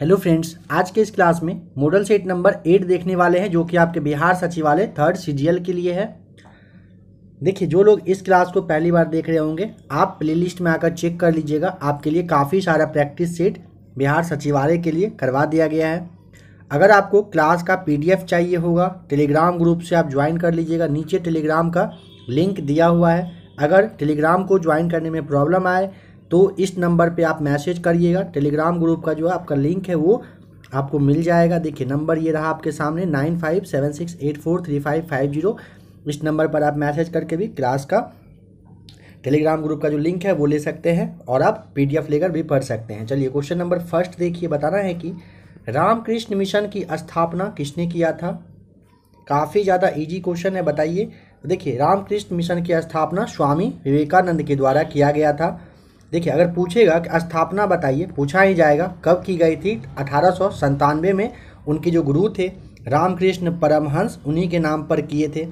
hello friends आज के इस क्लास में मॉडल सेट नंबर एट देखने वाले हैं जो कि आपके बिहार सचिवालय थर्ड सीजीएल के लिए है देखिए जो लोग इस क्लास को पहली बार देख रहे होंगे आप प्लेलिस्ट में आकर चेक कर लीजिएगा आपके लिए काफ़ी सारा प्रैक्टिस सेट बिहार सचिवालय के लिए करवा दिया गया है अगर आपको क्लास का पी चाहिए होगा टेलीग्राम ग्रुप से आप ज्वाइन कर लीजिएगा नीचे टेलीग्राम का लिंक दिया हुआ है अगर टेलीग्राम को ज्वाइन करने में प्रॉब्लम आए तो इस नंबर पे आप मैसेज करिएगा टेलीग्राम ग्रुप का जो है आपका लिंक है वो आपको मिल जाएगा देखिए नंबर ये रहा आपके सामने nine five seven six eight four three five five zero इस नंबर पर आप मैसेज करके भी क्लास का टेलीग्राम ग्रुप का जो लिंक है वो ले सकते हैं और आप पीडीएफ लेकर भी पढ़ सकते हैं चलिए क्वेश्चन नंबर फर्स्ट देखिए बताना है कि रामकृष्ण मिशन की स्थापना किसने किया था काफ़ी ज़्यादा इजी क्वेश्चन है बताइए देखिए रामकृष्ण मिशन की स्थापना स्वामी विवेकानंद के द्वारा किया गया था देखिए अगर पूछेगा कि स्थापना बताइए पूछा ही जाएगा कब की गई थी अठारह में उनके जो गुरु थे रामकृष्ण परमहंस उन्हीं के नाम पर किए थे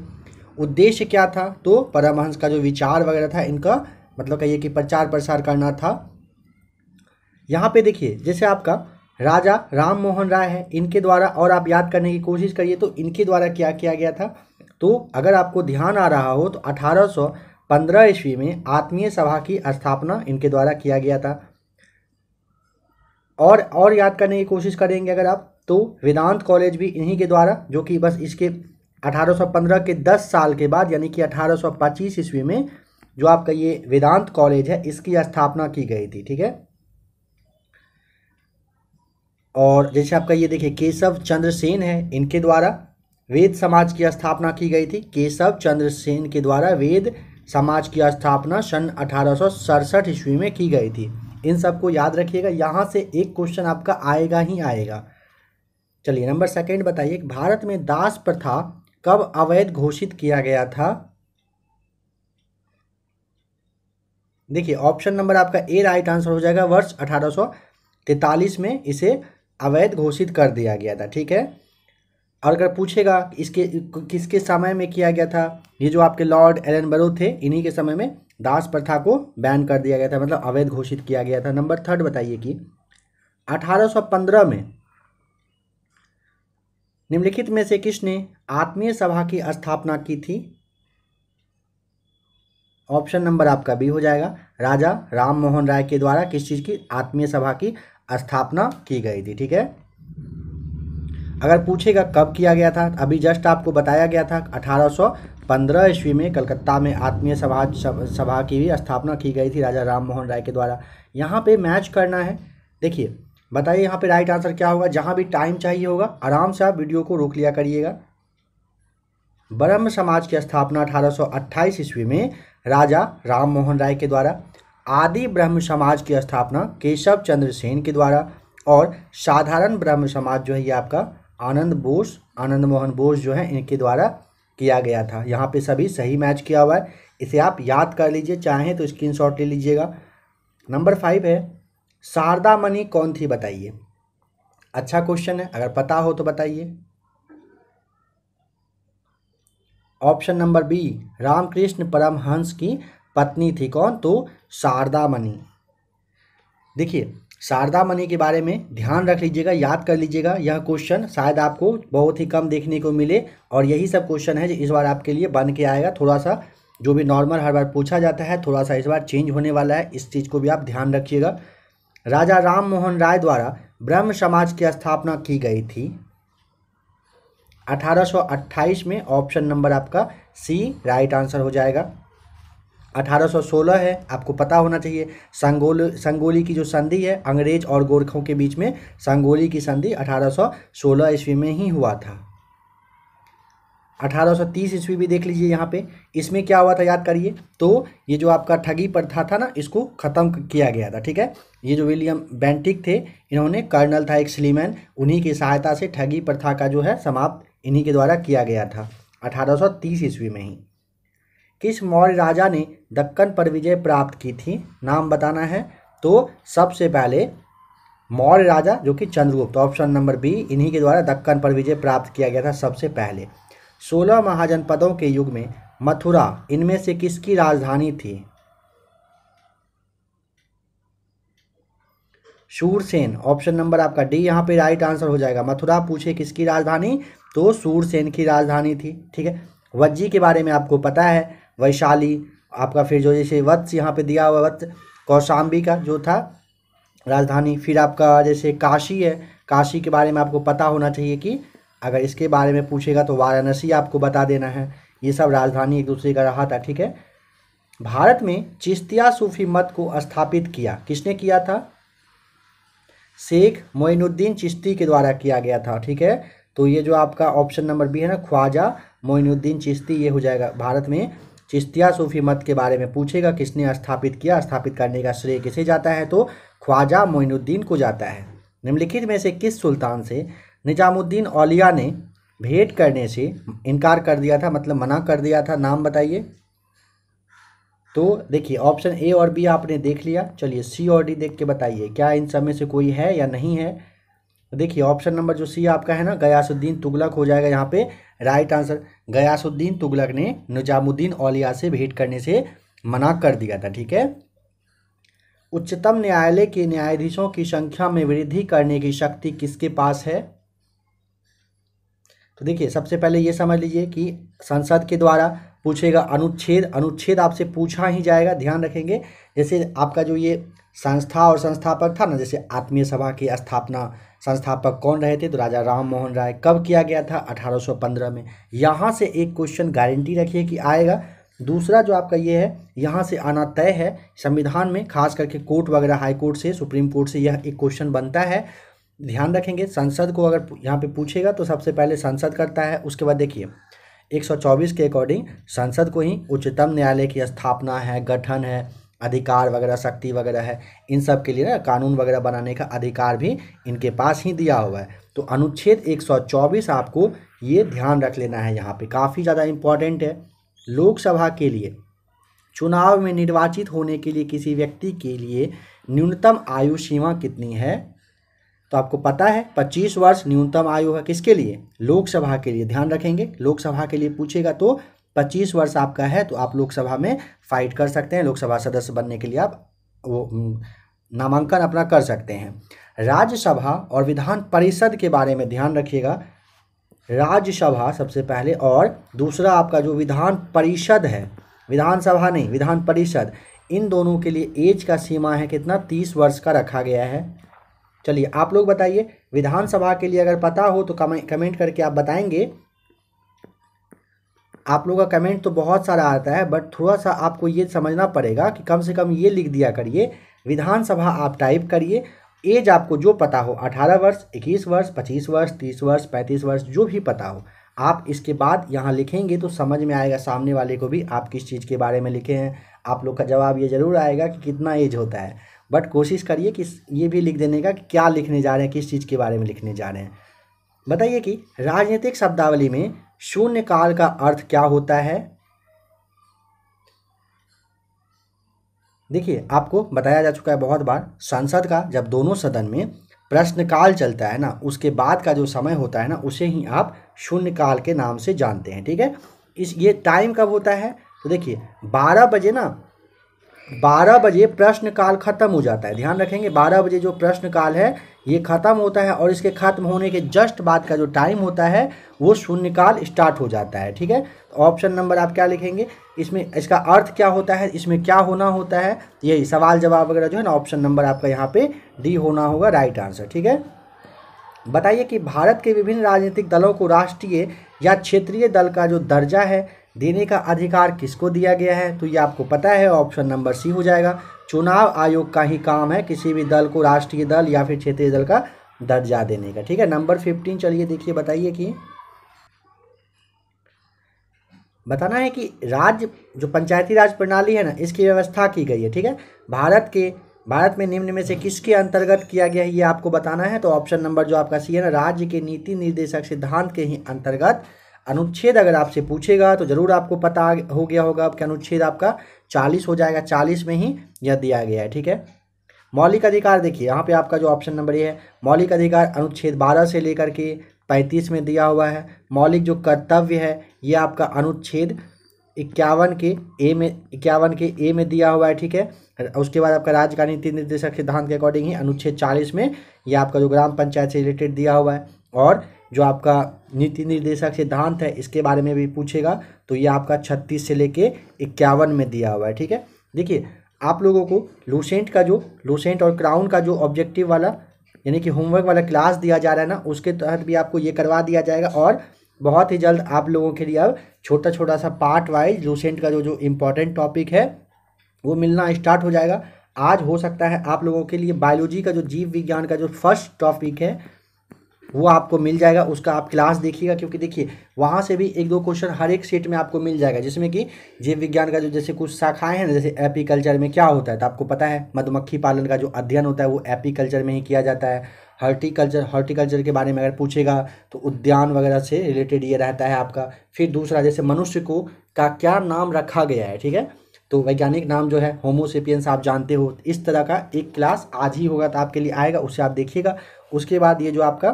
उद्देश्य क्या था तो परमहंस का जो विचार वगैरह था इनका मतलब कहिए कि प्रचार प्रसार करना था यहाँ पे देखिए जैसे आपका राजा राम मोहन राय है इनके द्वारा और आप याद करने की कोशिश करिए तो इनके द्वारा क्या किया गया था तो अगर आपको ध्यान आ रहा हो तो अठारह पंद्रह ईस्वी में आत्मीय सभा की स्थापना इनके द्वारा किया गया था और और याद करने की कोशिश करेंगे अगर आप तो वेदांत कॉलेज भी इन्हीं के द्वारा जो कि बस इसके 1815 के 10 साल के बाद यानी कि 1825 ईस्वी में जो आपका ये वेदांत कॉलेज है इसकी स्थापना की गई थी ठीक है और जैसे आपका ये देखिए केशव चंद्र सेन है इनके द्वारा वेद समाज की स्थापना की गई थी केशव चंद्र सेन के द्वारा वेद समाज की स्थापना सन अठारह ईस्वी में की गई थी इन सबको याद रखिएगा यहाँ से एक क्वेश्चन आपका आएगा ही आएगा चलिए नंबर सेकंड बताइए भारत में दास प्रथा कब अवैध घोषित किया गया था देखिए ऑप्शन नंबर आपका ए राइट आंसर हो जाएगा वर्ष अठारह में इसे अवैध घोषित कर दिया गया था ठीक है और अगर पूछेगा इसके किसके समय में किया गया था ये जो आपके लॉर्ड एलन बरो थे इन्हीं के समय में दास प्रथा को बैन कर दिया गया था मतलब अवैध घोषित किया गया था नंबर थर्ड बताइए कि 1815 में निम्नलिखित में से किसने आत्मीय सभा की स्थापना की थी ऑप्शन नंबर आपका बी हो जाएगा राजा राम मोहन राय के द्वारा किस चीज़ की आत्मीय सभा की स्थापना की गई थी ठीक है अगर पूछेगा कब किया गया था अभी जस्ट आपको बताया गया था 1815 ईस्वी में कलकत्ता में आत्मीय सभा सभा की भी स्थापना की गई थी राजा राम मोहन राय के द्वारा यहाँ पे मैच करना है देखिए बताइए यहाँ पे राइट आंसर क्या होगा जहाँ भी टाइम चाहिए होगा आराम से आप वीडियो को रोक लिया करिएगा ब्रह्म समाज की स्थापना 1828 ईस्वी में राजा राम मोहन राय के द्वारा आदि ब्रह्म समाज की स्थापना केशव चंद्र सेन के द्वारा और साधारण ब्रह्म समाज जो है ये आपका आनंद बोस आनंद मोहन बोस जो है इनके द्वारा किया गया था यहाँ पे सभी सही मैच किया हुआ है इसे आप याद कर लीजिए चाहें तो स्क्रीन शॉट ले लीजिएगा नंबर फाइव है शारदा मणि कौन थी बताइए अच्छा क्वेश्चन है अगर पता हो तो बताइए option number B Ramakrishna Paramahamsa की पत्नी थी कौन तो शारदा मणि देखिए शारदा मनी के बारे में ध्यान रख लीजिएगा याद कर लीजिएगा यह क्वेश्चन शायद आपको बहुत ही कम देखने को मिले और यही सब क्वेश्चन है जो इस बार आपके लिए बन के आएगा थोड़ा सा जो भी नॉर्मल हर बार पूछा जाता है थोड़ा सा इस बार चेंज होने वाला है इस चीज़ को भी आप ध्यान रखिएगा राजा राम मोहन राय द्वारा ब्रह्म समाज की स्थापना की गई थी 1828 में ऑप्शन नंबर आपका सी राइट आंसर हो जाएगा 1816 है आपको पता होना चाहिए संगोल संगोली की जो संधि है अंग्रेज और गोरखों के बीच में संगोली की संधि 1816 ईस्वी में ही हुआ था 1830 ईस्वी भी देख लीजिए यहाँ पे इसमें क्या हुआ था याद करिए तो ये जो आपका ठगी प्रथा था ना इसको ख़त्म किया गया था ठीक है ये जो विलियम बैंटिक थे इन्होंने कर्नल था एक स्लीमैन उन्हीं की सहायता से ठगी प्रथा का जो है समाप्त इन्हीं के द्वारा किया गया था 1830 ईस्वी में ही किस मौर्य राजा ने दक्कन पर विजय प्राप्त की थी नाम बताना है तो सबसे पहले मौर्य राजा जो कि चंद्रगुप्त ऑप्शन नंबर बी इन्हीं के द्वारा दक्कन पर विजय प्राप्त किया गया था सबसे पहले सोलह महाजनपदों के युग में मथुरा इनमें से किसकी राजधानी थी सूरसेन ऑप्शन नंबर आपका डी यहाँ पे राइट आंसर हो जाएगा मथुरा पूछे किसकी राजधानी तो सूरसेन की राजधानी थी ठीक है वज्जी के बारे में आपको पता है वैशाली आपका फिर जो जैसे वत्स यहाँ पे दिया हुआ वत्स कौशाम्बी का जो था राजधानी फिर आपका जैसे काशी है काशी के बारे में आपको पता होना चाहिए कि अगर इसके बारे में पूछेगा तो वाराणसी आपको बता देना है ये सब राजधानी एक दूसरे का रहा था ठीक है भारत में चिश्तिया सूफी मत को स्थापित किया किसने किया था शेख मोइनुद्दीन चिश्ती के द्वारा किया गया था ठीक है तो ये जो आपका ऑप्शन नंबर बी है ना ख्वाजा मोइनुद्दीन चिश्ती ये हो जाएगा भारत में चिश्तिया सूफी मत के बारे में पूछेगा किसने स्थापित किया स्थापित करने का श्रेय किसे जाता है तो ख्वाजा मोइनुद्दीन को जाता है निम्नलिखित में से किस सुल्तान से निजामुद्दीन औलिया ने भेंट करने से इनकार कर दिया था मतलब मना कर दिया था नाम बताइए तो देखिए ऑप्शन ए और बी आपने देख लिया चलिए सी और डी देख के बताइए क्या इन समय से कोई है या नहीं है तो देखिए ऑप्शन नंबर जो सी आपका है ना गयासुद्दीन तुगलक हो जाएगा यहाँ पे राइट आंसर गयासुद्दीन तुगलक ने निजामुद्दीन औलिया से भेंट करने से मना कर दिया था ठीक है उच्चतम न्यायालय के न्यायाधीशों की संख्या में वृद्धि करने की शक्ति किसके पास है तो देखिए सबसे पहले ये समझ लीजिए कि संसद के द्वारा पूछेगा अनुच्छेद अनुच्छेद आपसे पूछा ही जाएगा ध्यान रखेंगे जैसे आपका जो ये संस्था और संस्थापक था ना जैसे आत्मीय सभा की स्थापना संस्थापक कौन रहे थे तो राजा राम मोहन राय कब किया गया था 1815 में यहाँ से एक क्वेश्चन गारंटी रखिए कि आएगा दूसरा जो आपका ये है यहाँ से आना तय है संविधान में खास करके कोर्ट वगैरह हाई कोर्ट से सुप्रीम कोर्ट से यह एक क्वेश्चन बनता है ध्यान रखेंगे संसद को अगर यहाँ पे पूछेगा तो सबसे पहले संसद करता है उसके बाद देखिए 124 के अकॉर्डिंग संसद को ही उच्चतम न्यायालय की स्थापना है गठन है अधिकार वगैरह शक्ति वगैरह है इन सब के लिए ना कानून वगैरह बनाने का अधिकार भी इनके पास ही दिया हुआ है तो अनुच्छेद 124 आपको ये ध्यान रख लेना है यहाँ पे काफ़ी ज़्यादा इम्पॉर्टेंट है लोकसभा के लिए चुनाव में निर्वाचित होने के लिए किसी व्यक्ति के लिए न्यूनतम आयु सीमा कितनी है तो आपको पता है पच्चीस वर्ष न्यूनतम आयु है किसके लिए लोकसभा के लिए ध्यान रखेंगे लोकसभा के लिए पूछेगा तो पच्चीस वर्ष आपका है तो आप लोकसभा में फाइट कर सकते हैं लोकसभा सदस्य बनने के लिए आप वो नामांकन अपना कर सकते हैं राज्यसभा और विधान परिषद के बारे में ध्यान रखिएगा राज्यसभा सबसे पहले और दूसरा आपका जो विधान परिषद है विधानसभा नहीं विधान परिषद इन दोनों के लिए एज का सीमा है कितना तीस वर्ष का रखा गया है चलिए आप लोग बताइए विधानसभा के लिए अगर पता हो तो कमेंट करके आप बताएंगे आप लोगों का कमेंट तो बहुत सारा आता है बट थोड़ा सा आपको ये समझना पड़ेगा कि कम से कम ये लिख दिया करिए विधानसभा आप टाइप करिए एज आपको जो पता हो 18 वर्ष 21 वर्ष 25 वर्ष 30 वर्ष 35 वर्ष जो भी पता हो आप इसके बाद यहाँ लिखेंगे तो समझ में आएगा सामने वाले को भी आप किस चीज़ के बारे में लिखे हैं आप लोग का जवाब ये ज़रूर आएगा कि कितना एज होता है बट कोशिश करिए कि ये भी लिख देने का कि क्या लिखने जा रहे हैं किस चीज़ के बारे में लिखने जा रहे हैं बताइए कि राजनीतिक शब्दावली में शून्य काल का अर्थ क्या होता है देखिए आपको बताया जा चुका है बहुत बार संसद का जब दोनों सदन में प्रश्नकाल चलता है ना उसके बाद का जो समय होता है ना उसे ही आप शून्य काल के नाम से जानते हैं ठीक है इस ये टाइम कब होता है तो देखिए बारह बजे ना बारह बजे प्रश्न काल खत्म हो जाता है ध्यान रखेंगे बारह बजे जो प्रश्न काल है ये खत्म होता है और इसके खत्म होने के जस्ट बाद का जो टाइम होता है वो शून्यकाल स्टार्ट हो जाता है ठीक है ऑप्शन तो नंबर आप क्या लिखेंगे इसमें इसका अर्थ क्या होता है इसमें क्या होना होता है यही सवाल जवाब वगैरह जो है ना ऑप्शन नंबर आपका यहाँ पे डी होना होगा राइट आंसर ठीक है बताइए कि भारत के विभिन्न राजनीतिक दलों को राष्ट्रीय या क्षेत्रीय दल का जो दर्जा है देने का अधिकार किसको दिया गया है तो ये आपको पता है ऑप्शन नंबर सी हो जाएगा चुनाव आयोग का ही काम है किसी भी दल को राष्ट्रीय दल या फिर क्षेत्रीय दल का दर्जा देने का ठीक है नंबर फिफ्टीन चलिए देखिए बताइए कि बताना है कि राज्य जो पंचायती राज प्रणाली है ना इसकी व्यवस्था की गई है ठीक है भारत के भारत में निम्न में से किसके अंतर्गत किया गया है ये आपको बताना है तो ऑप्शन नंबर जो आपका सी है ना राज्य के नीति निर्देशक सिद्धांत के ही अंतर्गत अनुच्छेद अगर आपसे पूछेगा तो ज़रूर आपको पता हो गया होगा कि अनुच्छेद आपका चालीस हो जाएगा चालीस में ही यह दिया गया है ठीक है मौलिक अधिकार देखिए यहाँ पे आपका जो ऑप्शन नंबर ये है मौलिक अधिकार अनुच्छेद बारह से लेकर के पैंतीस में दिया हुआ है मौलिक जो कर्तव्य है ये आपका अनुच्छेद इक्यावन के ए में इक्यावन के ए में दिया हुआ है ठीक है उसके बाद आपका राज्य का नीति निर्देशक सिद्धांत के अकॉर्डिंग ही अनुच्छेद चालीस में यह आपका जो ग्राम पंचायत से रिलेटेड दिया हुआ है और जो आपका नीति निर्देशक सिद्धांत है इसके बारे में भी पूछेगा तो ये आपका छत्तीस से लेके इक्यावन में दिया हुआ है ठीक है देखिए आप लोगों को लूसेंट का जो लूसेंट और क्राउन का जो ऑब्जेक्टिव वाला यानी कि होमवर्क वाला क्लास दिया जा रहा है ना उसके तहत भी आपको ये करवा दिया जाएगा और बहुत ही जल्द आप लोगों के लिए अब छोटा छोटा सा पार्ट वाइज लूसेंट का जो जो इम्पोर्टेंट टॉपिक है वो मिलना स्टार्ट हो जाएगा आज हो सकता है आप लोगों के लिए बायोलॉजी का जो जीव विज्ञान का जो फर्स्ट टॉपिक है वो आपको मिल जाएगा उसका आप क्लास देखिएगा क्योंकि देखिए वहाँ से भी एक दो क्वेश्चन हर एक सेट में आपको मिल जाएगा जिसमें कि जीव विज्ञान का जो जैसे कुछ शाखाएं हैं ना जैसे एपीकल्चर में क्या होता है तो आपको पता है मधुमक्खी पालन का जो अध्ययन होता है वो एपीकल्चर में ही किया जाता है हॉर्टिकल्चर हॉर्टिकल्चर के बारे में अगर पूछेगा तो उद्यान वगैरह से रिलेटेड ये रहता है आपका फिर दूसरा जैसे मनुष्य को का क्या नाम रखा गया है ठीक है तो वैज्ञानिक नाम जो है होमोसेपियंस आप जानते हो इस तरह का एक क्लास आज ही होगा तो आपके लिए आएगा उसे आप देखिएगा उसके बाद ये जो आपका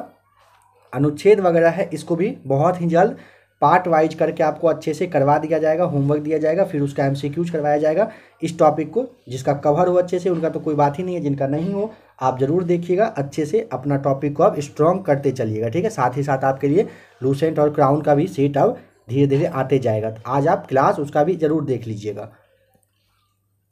अनुच्छेद वगैरह है इसको भी बहुत ही जल्द पार्ट वाइज करके आपको अच्छे से करवा दिया जाएगा होमवर्क दिया जाएगा फिर उसका एम करवाया जाएगा इस टॉपिक को जिसका कवर हो अच्छे से उनका तो कोई बात ही नहीं है जिनका नहीं हो आप जरूर देखिएगा अच्छे से अपना टॉपिक को आप स्ट्रॉन्ग करते चलिएगा ठीक है साथ ही साथ आपके लिए लूसेंट और क्राउन का भी सेट अब धीरे धीरे आते जाएगा तो आज आप क्लास उसका भी जरूर देख लीजिएगा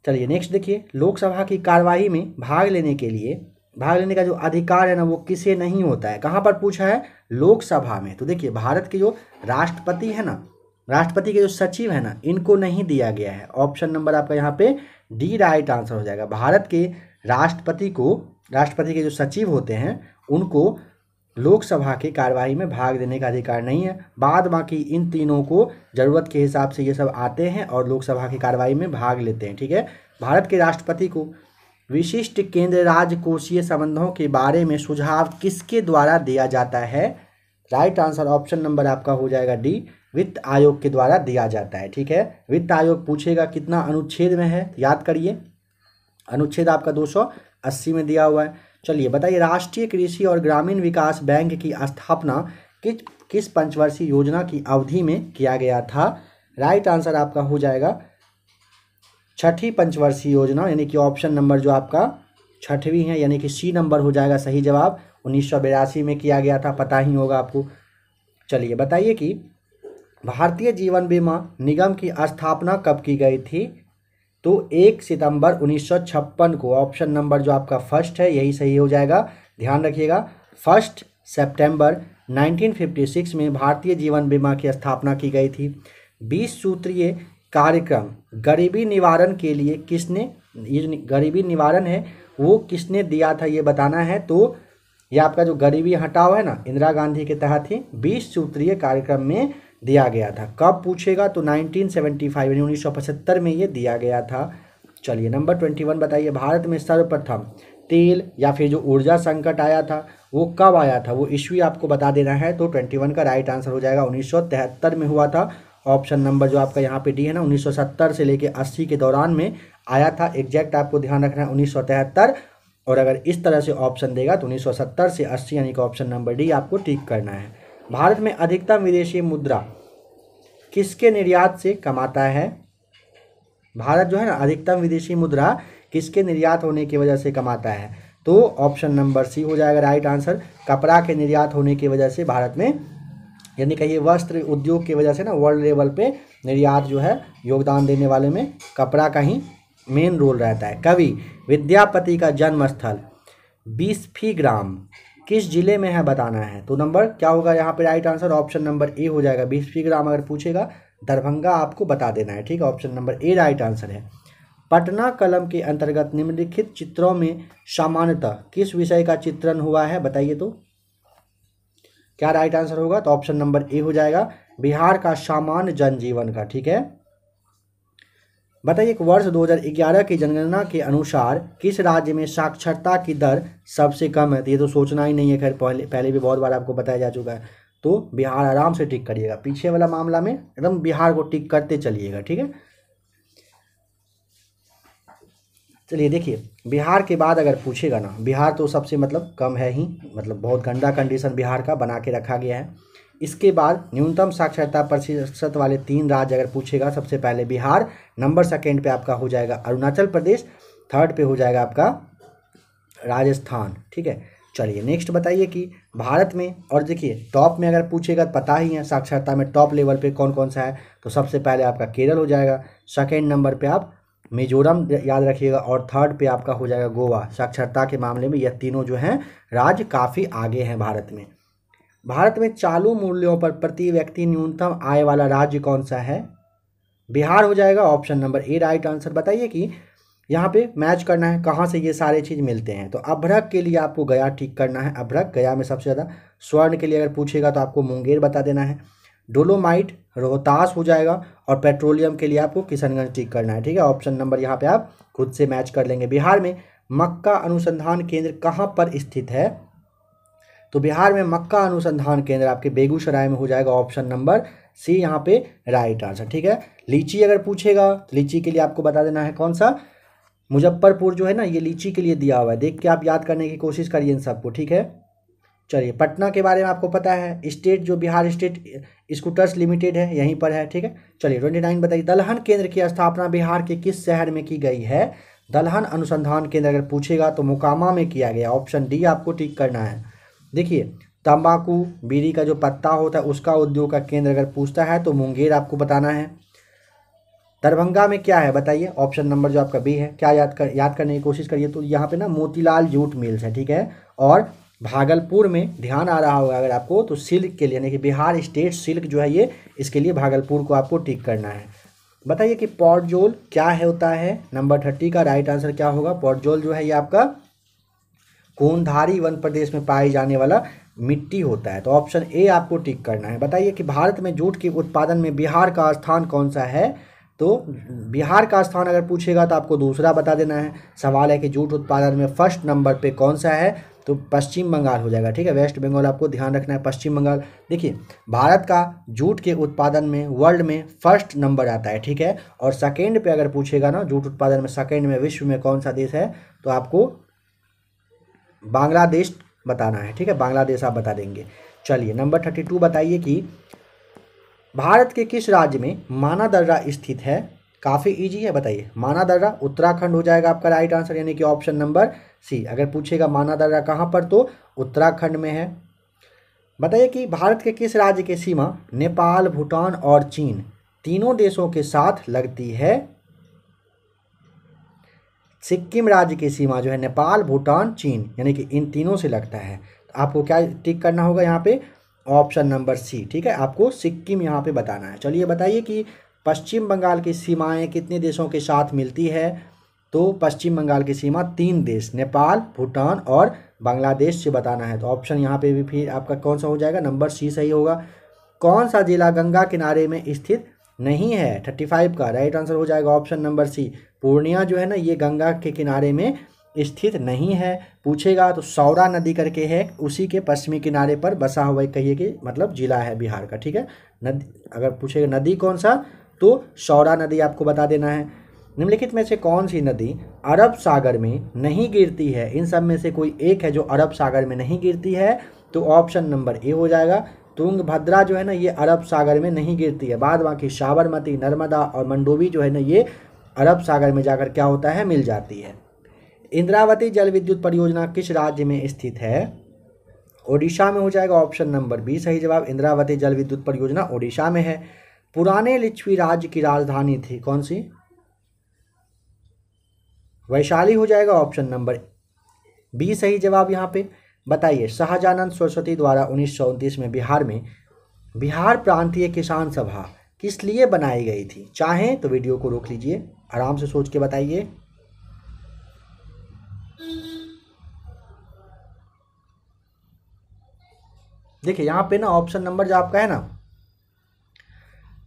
चलिए नेक्स्ट देखिए लोकसभा की कार्यवाही में भाग लेने के लिए भाग लेने का जो अधिकार है ना वो किसे नहीं होता है कहाँ पर पूछा है लोकसभा में तो देखिए भारत के जो राष्ट्रपति है ना राष्ट्रपति के जो सचिव है ना इनको नहीं दिया गया है ऑप्शन नंबर आपका यहाँ पे डी राइट आंसर हो जाएगा भारत के राष्ट्रपति को राष्ट्रपति के जो सचिव होते हैं उनको लोकसभा की कार्यवाही में भाग देने का अधिकार नहीं है बाद बाकी इन तीनों को ज़रूरत के हिसाब से ये सब आते हैं और लोकसभा की कार्यवाही में भाग लेते हैं ठीक है भारत के राष्ट्रपति को विशिष्ट केंद्र राजकोषीय संबंधों के बारे में सुझाव किसके द्वारा दिया जाता है राइट आंसर ऑप्शन नंबर आपका हो जाएगा डी वित्त आयोग के द्वारा दिया जाता है ठीक है वित्त आयोग पूछेगा कितना अनुच्छेद में है याद करिए अनुच्छेद आपका 280 में दिया हुआ है चलिए बताइए राष्ट्रीय कृषि और ग्रामीण विकास बैंक की स्थापना किस किस पंचवर्षीय योजना की अवधि में किया गया था राइट आंसर आपका हो जाएगा छठी पंचवर्षीय योजना यानी कि ऑप्शन नंबर जो आपका छठवीं है यानी कि सी नंबर हो जाएगा सही जवाब उन्नीस में किया गया था पता ही होगा आपको चलिए बताइए कि भारतीय जीवन बीमा निगम की स्थापना कब की गई थी तो एक सितंबर 1956 को ऑप्शन नंबर जो आपका फर्स्ट है यही सही हो जाएगा ध्यान रखिएगा फर्स्ट सितंबर 1956 में भारतीय जीवन बीमा की स्थापना की गई थी बीस सूत्रीय कार्यक्रम गरीबी निवारण के लिए किसने ये गरीबी निवारण है वो किसने दिया था ये बताना है तो ये आपका जो गरीबी हटाओ है ना इंदिरा गांधी के तहत ही बीस सूत्रीय कार्यक्रम में दिया गया था कब पूछेगा तो 1975 यानी उन्नीस में ये दिया गया था चलिए नंबर ट्वेंटी वन बताइए भारत में सर्वप्रथम तेल या फिर जो ऊर्जा संकट आया था वो कब आया था वो इश्यू आपको बता देना है तो ट्वेंटी वन का राइट आंसर हो जाएगा उन्नीस में हुआ था ऑप्शन नंबर जो आपका यहाँ पे डी है ना 1970 से लेके 80 के दौरान में आया था एग्जैक्ट आपको ध्यान रखना है उन्नीस और अगर इस तरह से ऑप्शन देगा तो 1970 से 80 यानी कि ऑप्शन नंबर डी आपको टिक करना है भारत में अधिकतम विदेशी मुद्रा किसके निर्यात से कमाता है भारत जो है ना अधिकतम विदेशी मुद्रा किसके निर्यात होने की वजह से कमाता है तो ऑप्शन नंबर सी हो जाएगा राइट आंसर कपड़ा के निर्यात होने की वजह से भारत में यानी कि ये वस्त्र उद्योग की वजह से ना वर्ल्ड लेवल पे निर्यात जो है योगदान देने वाले में कपड़ा का ही मेन रोल रहता है कवि विद्यापति का जन्म स्थल बीसफी ग्राम किस जिले में है बताना है तो नंबर क्या होगा यहाँ पे right answer option number A हो जाएगा बीसफी ग्राम अगर पूछेगा दरभंगा आपको बता देना है ठीक है option number A right answer है पटना कलम के अंतर्गत निम्नलिखित चित्रों में सामान्यतः किस विषय का चित्रण हुआ है बताइए तो क्या राइट आंसर होगा तो ऑप्शन नंबर ए हो जाएगा बिहार का सामान्य जनजीवन का ठीक है बताइए वर्ष 2011 की जनगणना के अनुसार किस राज्य में साक्षरता की दर सबसे कम है तो ये तो सोचना ही नहीं है खैर पहले पहले भी बहुत बार आपको बताया जा चुका है तो बिहार आराम से टिक करिएगा पीछे वाला मामला में एकदम बिहार को टिक करते चलिएगा ठीक है चलिए देखिए बिहार के बाद अगर पूछेगा ना बिहार तो सबसे मतलब कम है ही मतलब बहुत गंदा कंडीशन बिहार का बना के रखा गया है इसके बाद न्यूनतम साक्षरता प्रतिशत वाले तीन राज्य अगर पूछेगा सबसे पहले बिहार नंबर सेकेंड पे आपका हो जाएगा अरुणाचल प्रदेश थर्ड पे हो जाएगा आपका राजस्थान ठीक है चलिए नेक्स्ट बताइए कि भारत में और देखिए टॉप में अगर पूछेगा तो पता ही है साक्षरता में टॉप लेवल पे कौन कौन सा है तो सबसे पहले आपका केरल हो जाएगा सेकेंड नंबर पे आप मिजोरम याद रखिएगा और थर्ड पे आपका हो जाएगा गोवा साक्षरता के मामले में यह तीनों जो हैं राज्य काफ़ी आगे हैं भारत में भारत में चालू मूल्यों पर प्रति व्यक्ति न्यूनतम आय वाला राज्य कौन सा है बिहार हो जाएगा option number A right answer बताइए कि यहाँ पे मैच करना है कहाँ से ये सारे चीज़ मिलते हैं तो अभ्रक के लिए आपको गया ठीक करना है अभ्रक गया में सबसे ज़्यादा स्वर्ण के लिए अगर पूछेगा तो आपको मुंगेर बता देना है डोलोमाइट रोहतास हो जाएगा और पेट्रोलियम के लिए आपको किशनगंज टिक करना है ठीक है ऑप्शन नंबर यहाँ पे आप खुद से मैच कर लेंगे बिहार में मक्का अनुसंधान केंद्र कहाँ पर स्थित है तो बिहार में मक्का अनुसंधान केंद्र आपके बेगूसराय में हो जाएगा ऑप्शन नंबर सी यहाँ पे राइट आंसर ठीक है लीची अगर पूछेगा तो लीची के लिए आपको बता देना है कौन सा मुजफ्फरपुर जो है ना ये लीची के लिए दिया हुआ है देख के आप याद करने की कोशिश करिए इन सबको ठीक है चलिए पटना के बारे में आपको पता है स्टेट जो बिहार स्टेट स्कूटर्स लिमिटेड है यहीं पर है ठीक है चलिए ट्वेंटी नाइन बताइए दलहन केंद्र की स्थापना बिहार के किस शहर में की गई है दलहन अनुसंधान केंद्र अगर पूछेगा तो मोकामा में किया गया ऑप्शन डी आपको टिक करना है देखिए तंबाकू बीड़ी का जो पत्ता होता है उसका उद्योग का केंद्र अगर पूछता है तो मुंगेर आपको बताना है दरभंगा में क्या है बताइए ऑप्शन नंबर जो आपका बी है क्या याद कर याद करने की कोशिश करिए तो यहाँ पे ना मोतीलाल जूट मिल्स है ठीक है और भागलपुर में ध्यान आ रहा होगा अगर आपको तो सिल्क के लिए यानी कि बिहार स्टेट सिल्क जो है ये इसके लिए भागलपुर को आपको टिक करना है बताइए कि पॉटजोल क्या है होता है नंबर थर्टी का राइट आंसर क्या होगा पॉटजोल जो है ये आपका कोंधारी वन प्रदेश में पाई जाने वाला मिट्टी होता है तो ऑप्शन ए आपको टिक करना है बताइए कि भारत में जूट के उत्पादन में बिहार का स्थान कौन सा है तो बिहार का स्थान अगर पूछेगा तो आपको दूसरा बता देना है सवाल है कि जूट उत्पादन में फर्स्ट नंबर पे कौन सा है तो पश्चिम बंगाल हो जाएगा ठीक है वेस्ट बंगाल आपको ध्यान रखना है पश्चिम बंगाल देखिए भारत का जूट के उत्पादन में वर्ल्ड में फर्स्ट नंबर आता है ठीक है और सेकेंड पे अगर पूछेगा ना जूट उत्पादन में सेकेंड में विश्व में कौन सा देश है तो आपको बांग्लादेश बताना है ठीक है बांग्लादेश आप बता देंगे चलिए नंबर थर्टी टू बताइए कि भारत के किस राज्य में माना दर्रा स्थित है काफ़ी ईजी है बताइए माना दर्रा उत्तराखंड हो जाएगा आपका राइट आंसर यानी कि ऑप्शन नंबर सी अगर पूछेगा माना दर्रा कहाँ पर तो उत्तराखंड में है बताइए कि भारत के किस राज्य की सीमा नेपाल भूटान और चीन तीनों देशों के साथ लगती है सिक्किम राज्य की सीमा जो है नेपाल भूटान चीन यानी कि इन तीनों से लगता है तो आपको क्या टिक करना होगा यहाँ पे ऑप्शन नंबर सी ठीक है आपको सिक्किम यहाँ पे बताना है चलिए बताइए कि पश्चिम बंगाल की सीमाएं कितने देशों के साथ मिलती है तो पश्चिम बंगाल की सीमा तीन देश नेपाल भूटान और बांग्लादेश से बताना है तो ऑप्शन यहाँ पे भी फिर आपका कौन सा हो जाएगा नंबर सी सही होगा कौन सा जिला गंगा किनारे में स्थित नहीं है थर्टी फाइव का राइट आंसर हो जाएगा ऑप्शन नंबर सी पूर्णिया जो है ना ये गंगा के किनारे में स्थित नहीं है पूछेगा तो सौरा नदी करके है उसी के पश्चिमी किनारे पर बसा हुआ कहिए कि मतलब जिला है बिहार का ठीक है नदी अगर पूछेगा नदी कौन सा तो शौरा नदी आपको बता देना है निम्नलिखित में से कौन सी नदी अरब सागर में नहीं गिरती है इन सब में से कोई एक है जो अरब सागर में नहीं गिरती है तो ऑप्शन नंबर ए हो जाएगा तुंगभद्रा जो है ना ये अरब सागर में नहीं गिरती है बाद बाकी साबरमती नर्मदा और मंडोवी जो है ना ये अरब सागर में जाकर क्या होता है मिल जाती है इंद्रावती जल विद्युत परियोजना किस राज्य में स्थित है ओडिशा में हो जाएगा ऑप्शन नंबर बी सही जवाब इंद्रावती जल विद्युत परियोजना ओडिशा में है पुराने लिच्छवी राज्य की राजधानी थी कौन सी वैशाली हो जाएगा ऑप्शन नंबर बी सही जवाब यहाँ पे बताइए शाहजानंद सरस्वती द्वारा उन्नीस में बिहार में बिहार प्रांतीय किसान सभा किस लिए बनाई गई थी चाहें तो वीडियो को रोक लीजिए आराम से सोच के बताइए देखिए यहाँ पे ना ऑप्शन नंबर जो आपका है ना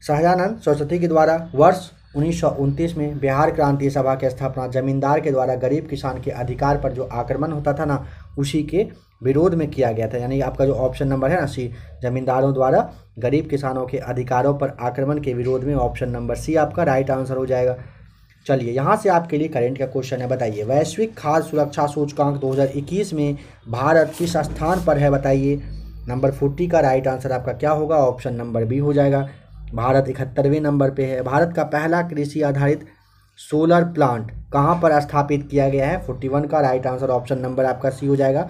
शाहजहानंद सरस्वती के द्वारा वर्ष उन्नीस में बिहार क्रांति सभा की स्थापना जमींदार के द्वारा गरीब किसान के अधिकार पर जो आक्रमण होता था ना उसी के विरोध में किया गया था यानी आपका जो ऑप्शन नंबर है ना सी जमींदारों द्वारा गरीब किसानों के अधिकारों पर आक्रमण के विरोध में ऑप्शन नंबर सी आपका राइट आंसर हो जाएगा चलिए यहाँ से आपके लिए करेंट का क्वेश्चन है बताइए वैश्विक खाद्य सुरक्षा सूचकांक 2021 में भारत किस स्थान पर है बताइए नंबर फोर्टी का राइट आंसर आपका क्या होगा ऑप्शन नंबर बी हो जाएगा भारत इकहत्तरवें नंबर पे है भारत का पहला कृषि आधारित सोलर प्लांट कहाँ पर स्थापित किया गया है फोर्टी वन का राइट आंसर ऑप्शन नंबर आपका सी हो जाएगा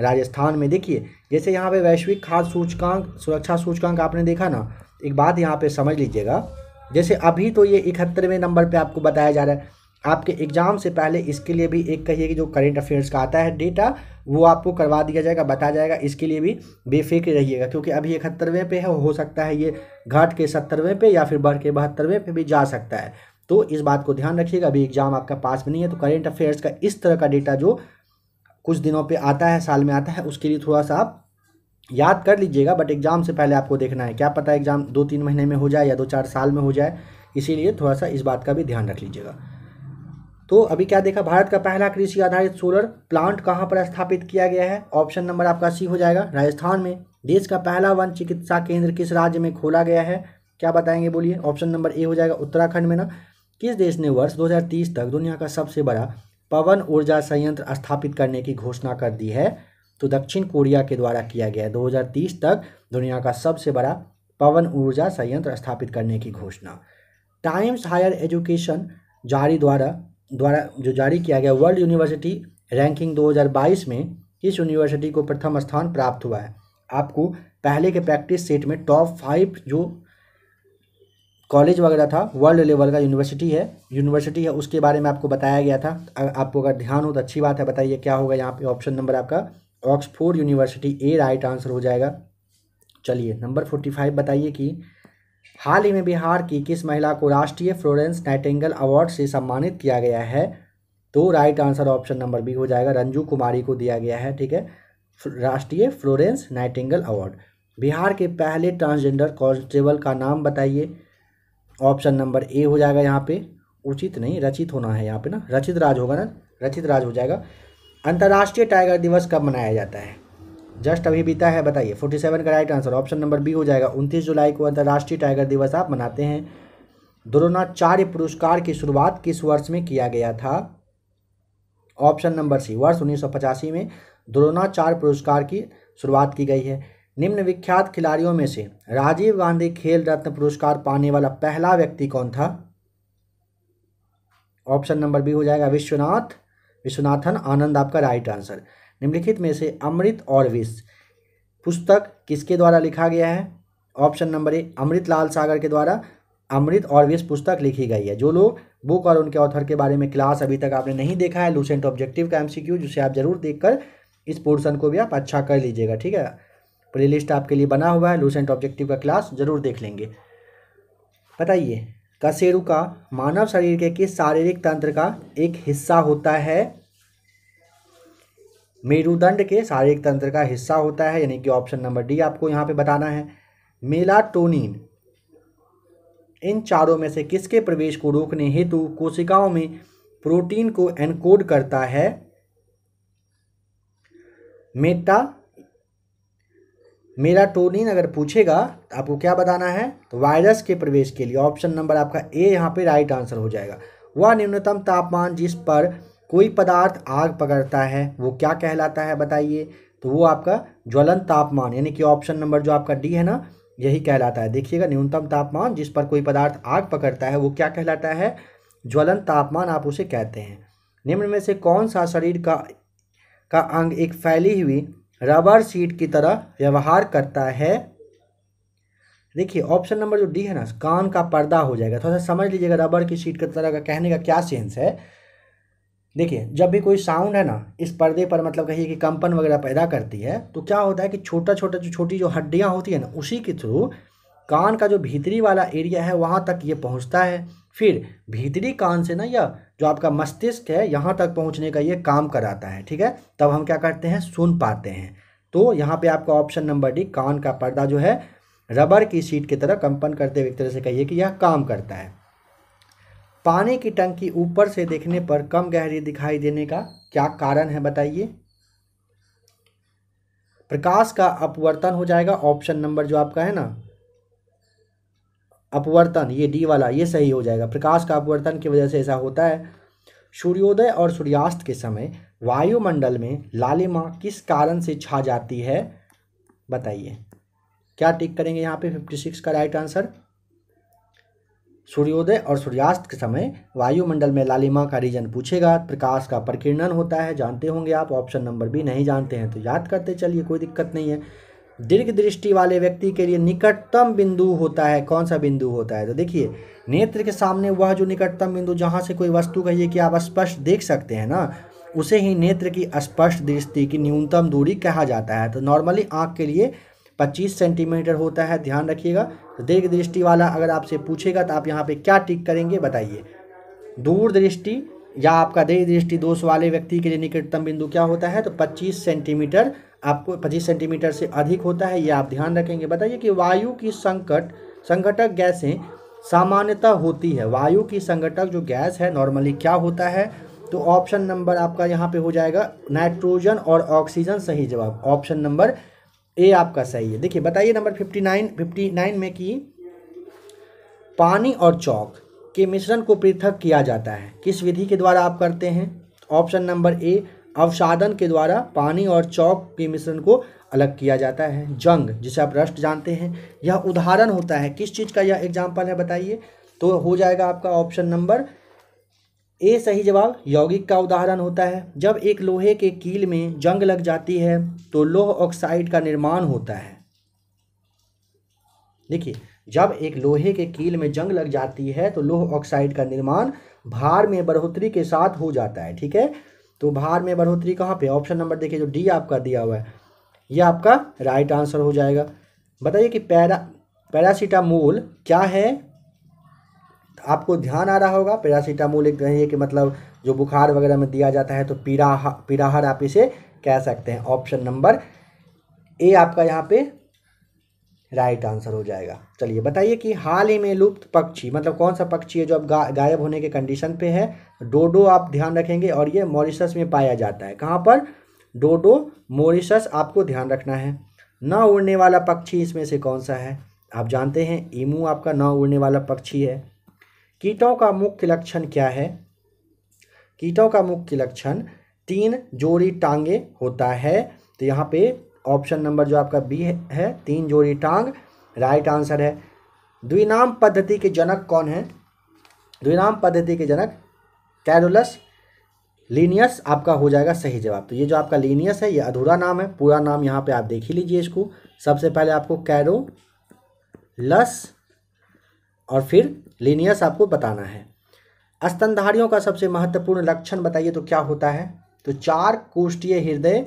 राजस्थान में देखिए जैसे यहाँ पे वैश्विक खाद्य सूचकांक सुरक्षा सूचकांक आपने देखा ना एक बात यहाँ पे समझ लीजिएगा जैसे अभी तो ये इकहत्तरवें नंबर पे आपको बताया जा रहा है आपके एग्ज़ाम से पहले इसके लिए भी एक कहिए कि जो करेंट अफेयर्स का आता है डेटा वो आपको करवा दिया जाएगा बताया जाएगा इसके लिए भी बेफिक्र रहिएगा क्योंकि अभी इकहत्तरवें पे है हो सकता है ये घाट के सत्तरवें पे या फिर बढ़ के बहत्तरवें पे भी जा सकता है तो इस बात को ध्यान रखिएगा अभी एग्जाम आपका पास में नहीं है तो करेंट अफेयर्स का इस तरह का डेटा जो कुछ दिनों पर आता है साल में आता है उसके लिए थोड़ा सा आप याद कर लीजिएगा बट एग्ज़ाम से पहले आपको देखना है क्या पता एग्ज़ाम दो तीन महीने में हो जाए या दो चार साल में हो जाए इसीलिए थोड़ा सा इस बात का भी ध्यान रख लीजिएगा तो अभी क्या देखा भारत का पहला कृषि आधारित सोलर प्लांट कहाँ पर स्थापित किया गया है ऑप्शन नंबर आपका सी हो जाएगा राजस्थान में देश का पहला वन चिकित्सा केंद्र किस राज्य में खोला गया है क्या बताएंगे बोलिए ऑप्शन नंबर ए हो जाएगा उत्तराखंड में ना किस देश ने वर्ष 2030 तक दुनिया का सबसे बड़ा पवन ऊर्जा संयंत्र स्थापित करने की घोषणा कर दी है तो दक्षिण कोरिया के द्वारा किया गया है 2030 तक दुनिया का सबसे बड़ा पवन ऊर्जा संयंत्र स्थापित करने की घोषणा टाइम्स हायर एजुकेशन जारी द्वारा द्वारा जो जारी किया गया वर्ल्ड यूनिवर्सिटी रैंकिंग 2022 में इस यूनिवर्सिटी को प्रथम स्थान प्राप्त हुआ है आपको पहले के प्रैक्टिस सेट में टॉप फाइव जो कॉलेज वगैरह था वर्ल्ड लेवल का यूनिवर्सिटी है यूनिवर्सिटी है उसके बारे में आपको बताया गया था आपको अगर ध्यान हो तो अच्छी बात है बताइए क्या होगा यहाँ पे ऑप्शन नंबर आपका Oxford university A right answer हो जाएगा चलिए नंबर फोर्टी फाइव बताइए कि हाल ही में बिहार की किस महिला को राष्ट्रीय फ्लोरेंस नाइटेंगल अवार्ड से सम्मानित किया गया है तो right answer option number B हो जाएगा रंजू कुमारी को दिया गया है ठीक है राष्ट्रीय फ्लोरेंस नाइटेंगल अवार्ड बिहार के पहले ट्रांसजेंडर कॉन्स्टेबल का नाम बताइए ऑप्शन नंबर ए हो जाएगा यहाँ पे उचित नहीं रचित होना है यहाँ पे ना रचित राज होगा ना रचित राज हो जाएगा अंतर्राष्ट्रीय टाइगर दिवस कब मनाया जाता है जस्ट अभी बीता है बताइए 47 का right answer option number B हो जाएगा 29 जुलाई को अंतर्राष्ट्रीय टाइगर दिवस आप मनाते हैं द्रोणाचार्य पुरस्कार की शुरुआत किस वर्ष में किया गया था ऑप्शन नंबर सी वर्ष उन्नीस में द्रोणाचार्य पुरस्कार की शुरुआत की गई है निम्न विख्यात खिलाड़ियों में से राजीव गांधी खेल रत्न पुरस्कार पाने वाला पहला व्यक्ति कौन था ऑप्शन नंबर बी हो जाएगा विश्वनाथ विश्वनाथन आनंद आपका राइट आंसर निम्नलिखित में से अमृत और विष पुस्तक किसके द्वारा लिखा गया है ऑप्शन नंबर ए अमृत लाल सागर के द्वारा अमृत और विष पुस्तक लिखी गई है जो लोग बुक और उनके ऑथर के बारे में क्लास अभी तक आपने नहीं देखा है लूसेंट ऑब्जेक्टिव का एमसीक्यू जिसे आप जरूर देखकर इस पोर्सन को भी आप अच्छा कर लीजिएगा ठीक है प्लेलिस्ट आपके लिए बना हुआ है लूसेंट ऑब्जेक्टिव का क्लास जरूर देख लेंगे बताइए कसेरुका मानव शरीर के किस शारीरिक तंत्र का एक हिस्सा होता है मेरुदंड के शारीरिक तंत्र का हिस्सा होता है यानी कि ऑप्शन नंबर डी आपको यहाँ पे बताना है मेलाटोनिन इन चारों में से किसके प्रवेश को रोकने हेतु कोशिकाओं में प्रोटीन को एनकोड करता है मेटा मेलाटोनिन अगर पूछेगा तो आपको क्या बताना है तो वायरस के प्रवेश के लिए ऑप्शन नंबर आपका ए यहाँ पे राइट आंसर हो जाएगा वह न्यूनतम तापमान जिस पर कोई पदार्थ आग पकड़ता है वो क्या कहलाता है बताइए तो वो आपका ज्वलन तापमान यानी कि ऑप्शन नंबर जो आपका डी है ना यही कहलाता है देखिएगा न्यूनतम तापमान जिस पर कोई पदार्थ आग पकड़ता है वो क्या कहलाता है ज्वलन तापमान आप उसे कहते हैं निम्न में से कौन सा शरीर का का अंग एक फैली हुई रबर सीट की तरह व्यवहार करता है देखिए ऑप्शन नंबर जो डी है ना कान का पर्दा हो जाएगा थोड़ा तो सा समझ लीजिएगा रबर की सीट की तरह का कहने का क्या सेंस है देखिए जब भी कोई साउंड है ना इस पर्दे पर मतलब कहिए कि कंपन वगैरह पैदा करती है तो क्या होता है कि छोटा छोटा जो छोटी जो हड्डियाँ होती है ना उसी के थ्रू कान का जो भीतरी वाला एरिया है वहाँ तक ये पहुँचता है फिर भीतरी कान से ना यह जो आपका मस्तिष्क है यहाँ तक पहुँचने का ये काम कराता है ठीक है तब हम क्या करते हैं सुन पाते हैं तो यहाँ पे आपका ऑप्शन नंबर डी कान का पर्दा जो है रबर की सीट की तरह कंपन करते हुए एक तरह से कहिए कि यह काम करता है पानी की टंकी ऊपर से देखने पर कम गहरी दिखाई देने का क्या कारण है बताइए प्रकाश का अपवर्तन हो जाएगा ऑप्शन नंबर जो आपका है ना अपवर्तन ये डी वाला ये सही हो जाएगा प्रकाश का अपवर्तन की वजह से ऐसा होता है सूर्योदय और सूर्यास्त के समय वायुमंडल में लालिमा किस कारण से छा जाती है बताइए क्या टिक करेंगे यहाँ पे फिफ्टी सिक्स का राइट आंसर सूर्योदय और सूर्यास्त के समय वायुमंडल में लालिमा का रीजन पूछेगा प्रकाश का प्रकीर्णन होता है जानते होंगे आप ऑप्शन नंबर भी नहीं जानते हैं तो याद करते चलिए कोई दिक्कत नहीं है दीर्घ दृष्टि वाले व्यक्ति के लिए निकटतम बिंदु होता है कौन सा बिंदु होता है तो देखिए नेत्र के सामने वह जो निकटतम बिंदु जहाँ से कोई वस्तु कहिए कि आप स्पष्ट देख सकते हैं ना उसे ही नेत्र की स्पष्ट दृष्टि की न्यूनतम दूरी कहा जाता है तो नॉर्मली आँख के लिए 25 सेंटीमीटर होता है ध्यान रखिएगा तो दीर्घ दृष्टि वाला अगर आपसे पूछेगा तो आप यहाँ पे क्या टिक करेंगे बताइए दूर दृष्टि या आपका दीर्घ दृष्टि दोष वाले व्यक्ति के लिए निकटतम बिंदु क्या होता है तो 25 सेंटीमीटर आपको 25 सेंटीमीटर से अधिक होता है ये आप ध्यान रखेंगे बताइए कि वायु की संकट संगठक गैसें सामान्यतः होती है वायु की संगठक जो गैस है नॉर्मली क्या होता है तो ऑप्शन नंबर आपका यहाँ पे हो जाएगा नाइट्रोजन और ऑक्सीजन सही जवाब ऑप्शन नंबर ए आपका सही है देखिए बताइए number fifty nine fifty nine में कि पानी और चौक के मिश्रण को पृथक किया जाता है किस विधि के द्वारा आप करते हैं ऑप्शन नंबर ए अवसादन के द्वारा पानी और चौक के मिश्रण को अलग किया जाता है जंग जिसे आप रष्ट जानते हैं यह उदाहरण होता है किस चीज़ का यह एग्जाम्पल है बताइए तो हो जाएगा आपका ऑप्शन नंबर ए सही जवाब यौगिक का उदाहरण होता है जब एक लोहे के कील में जंग लग जाती है तो लोह ऑक्साइड का निर्माण होता है देखिए जब एक लोहे के कील में जंग लग जाती है तो लोह ऑक्साइड का निर्माण भार में बढ़ोतरी के साथ हो जाता है ठीक है तो भार में बढ़ोतरी कहाँ पे ऑप्शन नंबर देखिए जो डी आपका दिया हुआ है यह आपका राइट आंसर हो जाएगा बताइए कि पैरा पैरासीटामोल क्या है आपको ध्यान आ रहा होगा पैरासीटामोल एक दही कि मतलब जो बुखार वगैरह में दिया जाता है तो पीराहा पीराहर आप इसे कह सकते हैं ऑप्शन नंबर ए आपका यहाँ पे राइट आंसर हो जाएगा चलिए बताइए कि हाल ही में लुप्त पक्षी मतलब कौन सा पक्षी है जो अब गा, गायब होने के कंडीशन पे है डोडो आप ध्यान रखेंगे और ये मॉरिशस में पाया जाता है कहाँ पर डोडो मॉरिशस आपको ध्यान रखना है न उड़ने वाला पक्षी इसमें से कौन सा है आप जानते हैं ईमू आपका न उड़ने वाला पक्षी है कीटों का मुख्य लक्षण क्या है कीटों का मुख्य लक्षण तीन जोड़ी टांगे होता है तो यहाँ पे ऑप्शन नंबर जो आपका बी है, है तीन जोड़ी टांग राइट आंसर है द्विनाम पद्धति के जनक कौन है द्विनाम पद्धति के जनक कैरोलस लीनियस आपका हो जाएगा सही जवाब तो ये जो आपका लीनियस है ये अधूरा नाम है पूरा नाम यहाँ पे आप देख ही लीजिए इसको सबसे पहले आपको कैरोलस और फिर लीनियस आपको बताना है स्तनधारियों का सबसे महत्वपूर्ण लक्षण बताइए तो क्या होता है तो चार कोष्ठीय हृदय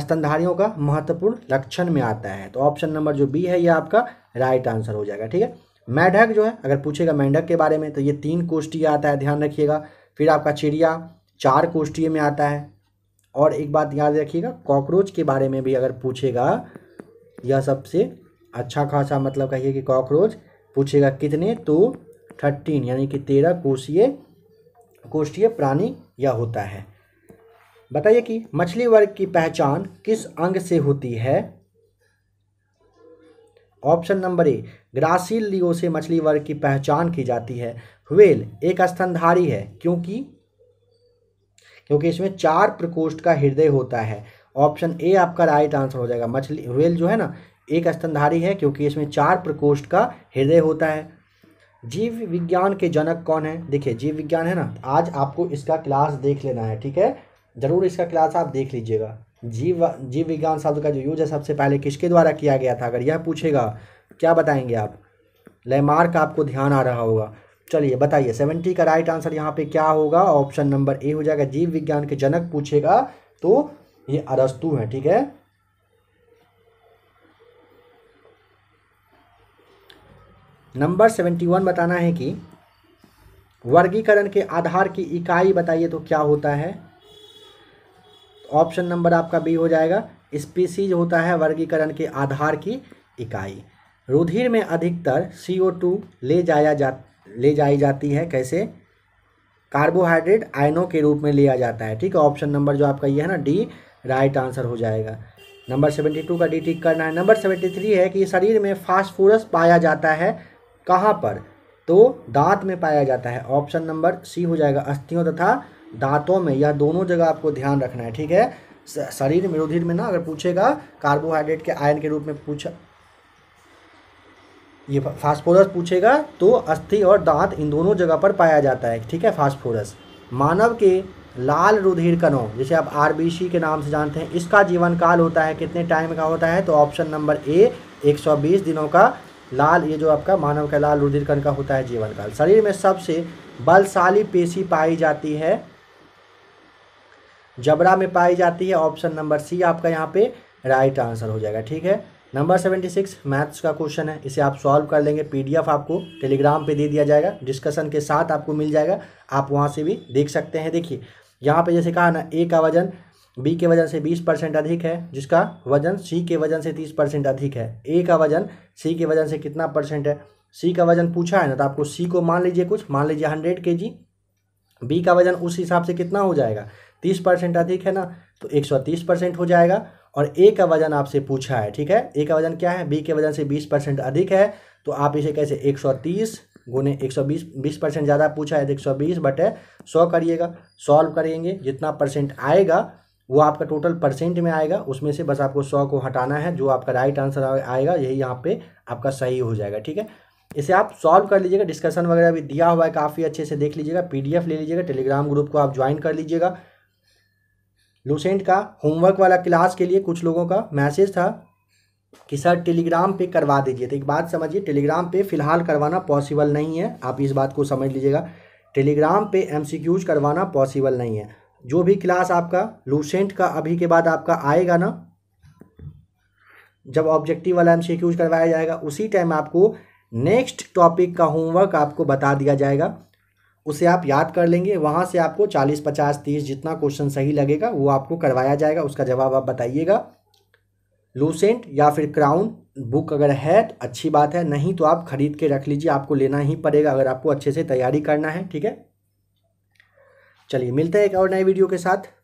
स्तनधारियों का महत्वपूर्ण लक्षण में आता है तो ऑप्शन नंबर जो बी है यह आपका राइट आंसर हो जाएगा ठीक है मेंढक जो है अगर पूछेगा मेंढक के बारे में तो ये तीन कोष्ठीय आता है ध्यान रखिएगा फिर आपका चिड़िया चार कोष्ठीय में आता है और एक बात याद रखिएगा कॉकरोच के बारे में भी अगर पूछेगा यह सबसे अच्छा खासा मतलब कहिए कि कॉकरोच पूछेगा कितने तो थर्टीन यानी कि तेरह कोशीय कोष्ठीय प्राणी यह होता है बताइए कि मछली वर्ग की पहचान किस अंग से होती है ऑप्शन नंबर ए ग्रासिल लियो से मछली वर्ग की पहचान की जाती है व्हेल एक स्तनधारी है क्योंकि क्योंकि इसमें चार प्रकोष्ठ का हृदय होता है ऑप्शन ए आपका राइट आंसर हो जाएगा मछली व्हेल जो है ना एक स्तनधारी है क्योंकि इसमें चार प्रकोष्ठ का हृदय होता है जीव विज्ञान के जनक कौन है देखिए जीव विज्ञान है ना आज आपको इसका क्लास देख लेना है ठीक है ज़रूर इसका क्लास आप देख लीजिएगा जीव जीव विज्ञान शब्द का जो यूज है सबसे पहले किसके द्वारा किया गया था अगर यह पूछेगा क्या बताएंगे आप लेमार्क आपको ध्यान आ रहा होगा चलिए बताइए सेवेंटी का राइट आंसर यहाँ पे क्या होगा ऑप्शन नंबर ए हो जाएगा जीव विज्ञान के जनक पूछेगा तो ये अरस्तु है ठीक है नंबर सेवेंटी वन बताना है कि वर्गीकरण के आधार की इकाई बताइए तो क्या होता है ऑप्शन नंबर आपका बी हो जाएगा स्पीसीज होता है वर्गीकरण के आधार की इकाई रुधिर में अधिकतर सी ओ टू ले जाया जा ले जाई जाती है कैसे कार्बोहाइड्रेट आयनों के रूप में लिया जाता है ठीक है ऑप्शन नंबर जो आपका ये है ना डी राइट आंसर हो जाएगा नंबर सेवेंटी टू का डी टिक करना है नंबर सेवेंटी थ्री है कि शरीर में फास्फोरस पाया जाता है कहाँ पर तो दांत में पाया जाता है ऑप्शन नंबर सी हो जाएगा अस्थियों तथा दांतों में यह दोनों जगह आपको ध्यान रखना है ठीक है शरीर में रुधिर में ना अगर पूछेगा कार्बोहाइड्रेट के आयन के रूप में पूछा ये फास्फोरस पूछेगा तो अस्थि और दांत इन दोनों जगह पर पाया जाता है ठीक है फास्फोरस मानव के लाल रुधिर कणों जिसे आप आर के नाम से जानते हैं इसका जीवन काल होता है कितने टाइम का होता है तो ऑप्शन नंबर ए 120 दिनों का लाल ये जो आपका मानव का लाल रुधिर कण का होता है जीवन काल शरीर में सबसे बलशाली पेशी पाई जाती है जबरा में पाई जाती है ऑप्शन नंबर सी आपका यहाँ पे राइट आंसर हो जाएगा ठीक है नंबर सेवेंटी सिक्स मैथ्स का क्वेश्चन है इसे आप सॉल्व कर लेंगे पीडीएफ आपको टेलीग्राम पे दे दिया जाएगा डिस्कशन के साथ आपको मिल जाएगा आप वहाँ से भी देख सकते हैं देखिए यहाँ पे जैसे कहा ना ए का वजन बी के वजन से बीस परसेंट अधिक है जिसका वजन सी के वजन से तीस परसेंट अधिक है ए का वजन सी के वजन से कितना परसेंट है सी का वजन पूछा है ना तो आपको सी को मान लीजिए कुछ मान लीजिए हंड्रेड के जी बी का वजन उस हिसाब से कितना हो जाएगा तीस परसेंट अधिक है ना तो एक सौ तीस परसेंट हो जाएगा और ए का वजन आपसे पूछा है ठीक है ए का वजन क्या है बी के वजन से बीस परसेंट अधिक है तो आप इसे कैसे एक सौ तीस गुने एक सौ बीस बीस परसेंट ज़्यादा पूछा है तो एक सौ बीस बटे सौ करिएगा सॉल्व करेंगे जितना परसेंट आएगा वो आपका टोटल परसेंट में आएगा उसमें से बस आपको सौ को हटाना है जो आपका राइट आंसर आएगा यही यहाँ पे आपका सही हो जाएगा ठीक है इसे आप सॉल्व कर लीजिएगा डिस्कशन वगैरह भी दिया हुआ है काफ़ी अच्छे से देख लीजिएगा पीडीएफ ले लीजिएगा टेलीग्राम ग्रुप को आप ज्वाइन कर लीजिएगा लूसेंट का होमवर्क वाला क्लास के लिए कुछ लोगों का मैसेज था कि सर टेलीग्राम पे करवा दीजिए तो एक बात समझिए टेलीग्राम पे फ़िलहाल करवाना पॉसिबल नहीं है आप इस बात को समझ लीजिएगा टेलीग्राम पे एमसीक्यूज करवाना पॉसिबल नहीं है जो भी क्लास आपका लूसेंट का अभी के बाद आपका आएगा ना जब ऑब्जेक्टिव वाला एम करवाया जाएगा उसी टाइम आपको नेक्स्ट टॉपिक का होमवर्क आपको बता दिया जाएगा उसे आप याद कर लेंगे वहाँ से आपको चालीस पचास तीस जितना क्वेश्चन सही लगेगा वो आपको करवाया जाएगा उसका जवाब आप बताइएगा लूसेंट या फिर क्राउन बुक अगर है तो अच्छी बात है नहीं तो आप खरीद के रख लीजिए आपको लेना ही पड़ेगा अगर आपको अच्छे से तैयारी करना है ठीक है चलिए मिलते हैं एक और नए वीडियो के साथ